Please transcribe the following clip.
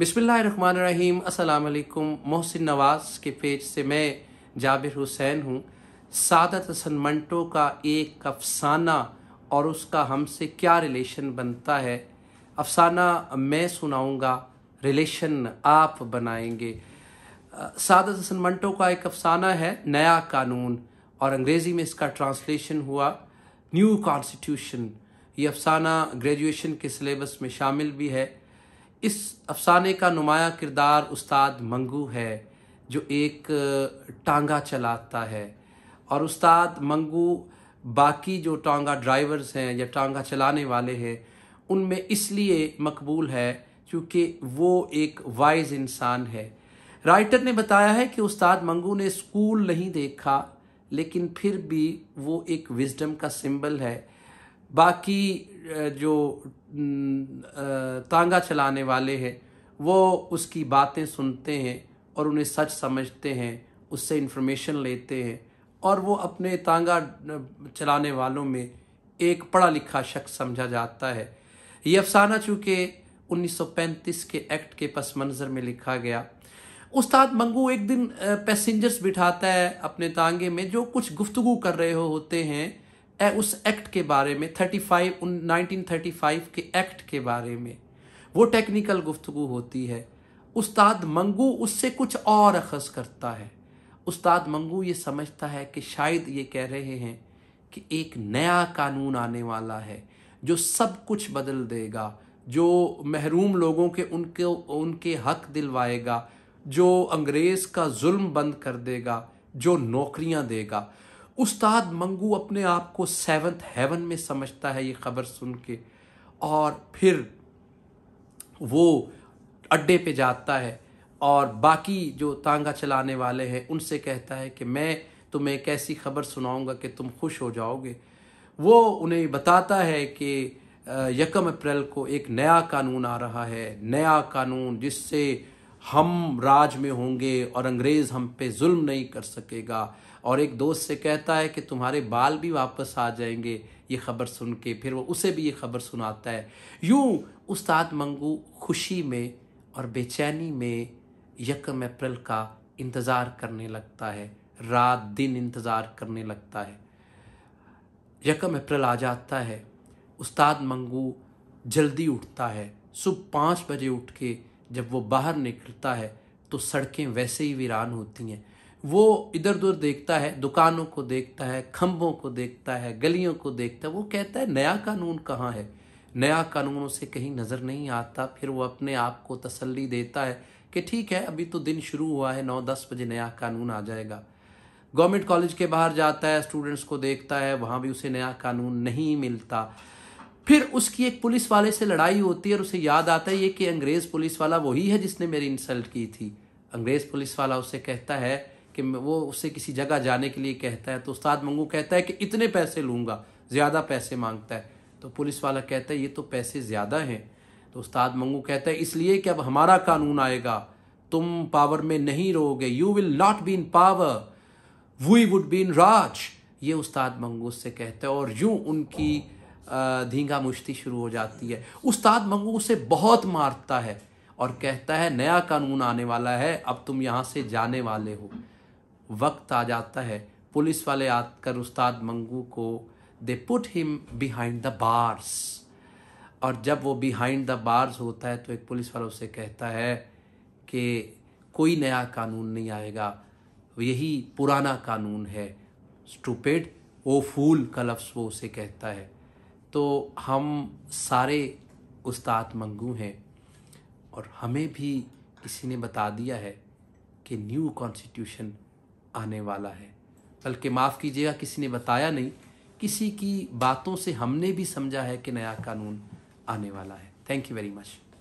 बिसमीम असलकुम मोहसिन नवाज़ के पेज से मैं जाबिर हुसैन हूँ सादत हसन मंटो का एक अफसाना और उसका हमसे क्या रिलेशन बनता है अफसाना मैं सुनाऊँगा रिलेशन आप बनाएंगे सादत हसन मंटो का एक अफसाना है नया कानून और अंग्रेज़ी में इसका ट्रांसलेशन हुआ न्यू कॉन्स्टिट्यूशन ये अफसाना ग्रेजुएशन के सिलेबस में शामिल भी है इस अफसाने का नुमाया किरदार उस्ताद मंगू है जो एक टांगा चलाता है और उस्ताद मंगू बाकी जो टांगा ड्राइवर्स हैं या टांगा चलाने वाले हैं उनमें इसलिए मकबूल है क्योंकि वो एक वाइज इंसान है राइटर ने बताया है कि उस्ताद मंगू ने स्कूल नहीं देखा लेकिन फिर भी वो एक विजडम का सिंबल है बाकी जो तांगा चलाने वाले हैं वो उसकी बातें सुनते हैं और उन्हें सच समझते हैं उससे इन्फॉर्मेशन लेते हैं और वो अपने तांगा चलाने वालों में एक पढ़ा लिखा शख्स समझा जाता है ये अफसाना चूँकि 1935 के एक्ट के पस मंज़र में लिखा गया उस्ताद मंगू एक दिन पैसेंजर्स बिठाता है अपने तांगे में जो कुछ गुफ्तगु कर रहे हो होते हैं उस एक्ट के बारे में thirty five nineteen thirty five के एक्ट के बारे में वो टेक्निकल गुफ्तु होती है उस्ताद मंगू उससे कुछ और अखज़ करता है उस्ताद मंगू ये समझता है कि शायद ये कह रहे हैं कि एक नया कानून आने वाला है जो सब कुछ बदल देगा जो महरूम लोगों के उनके उनके हक दिलवाएगा जो अंग्रेज़ का जुल्म बंद कर देगा जो नौकरियां देगा उस्ताद मंगू अपने आप को सेवन्थ हेवन में समझता है ये खबर सुन के और फिर वो अड्डे पे जाता है और बाकी जो तांगा चलाने वाले हैं उनसे कहता है कि मैं तुम्हें एक ऐसी खबर सुनाऊंगा कि तुम खुश हो जाओगे वो उन्हें बताता है कि यकम अप्रैल को एक नया कानून आ रहा है नया कानून जिससे हम राज में होंगे और अंग्रेज़ हम पे जुल्म नहीं कर सकेगा और एक दोस्त से कहता है कि तुम्हारे बाल भी वापस आ जाएंगे ये खबर सुन के फिर वो उसे भी ये खबर सुनाता है यूं उस्ताद मंगू खुशी में और बेचैनी में यकम अप्रैल का इंतज़ार करने लगता है रात दिन इंतज़ार करने लगता है यकम अप्रैल आ जाता है उस्ताद मंगू जल्दी उठता है सुबह पाँच बजे उठ के जब वो बाहर निकलता है तो सड़कें वैसे ही वीरान होती हैं वो इधर उधर देखता है दुकानों को देखता है खम्भों को देखता है गलियों को देखता है वो कहता है नया कानून कहाँ है नया कानून उसे कहीं नज़र नहीं आता फिर वो अपने आप को तसल्ली देता है कि ठीक है अभी तो दिन शुरू हुआ है नौ दस बजे नया कानून आ जाएगा गवर्नमेंट कॉलेज के बाहर जाता है स्टूडेंट्स को देखता है वहाँ भी उसे नया कानून नहीं मिलता फिर उसकी एक पुलिस वाले से लड़ाई होती है और उसे याद आता है ये कि अंग्रेज़ पुलिस वाला वही है जिसने मेरी इंसल्ट की थी अंग्रेज़ पुलिस वाला उसे कहता है कि वो उससे किसी जगह जाने के लिए कहता है तो उस्ताद मंगू कहता है कि इतने पैसे लूँगा ज़्यादा पैसे मांगता है तो पुलिस वाला कहता है ये तो पैसे ज़्यादा हैं तो उस्ताद मंगू कहता है इसलिए कि अब हमारा कानून आएगा तुम पावर में नहीं रहोगे you will not be in power we would be in Raj ये उस्ताद मंगू उससे कहता है और यूं उनकी धींगा मुश्ती शुरू हो जाती है उस्ताद मंगू उसे बहुत मारता है और कहता है नया कानून आने वाला है अब तुम यहाँ से जाने वाले हो वक्त आ जाता है पुलिस वाले आकर उस्ताद मंगू को they put him behind the bars और जब वो बिहाइंड द बार्स होता है तो एक पुलिस वाला उसे कहता है कि कोई नया कानून नहीं आएगा यही पुराना कानून है स्टूपेड ओ फूल का लफ्स वो उसे कहता है तो हम सारे उस्ताद मंगू हैं और हमें भी किसी ने बता दिया है कि न्यू कॉन्स्टिट्यूशन आने वाला है बल्कि माफ़ कीजिएगा किसी ने बताया नहीं किसी की बातों से हमने भी समझा है कि नया कानून आने वाला है थैंक यू वेरी मच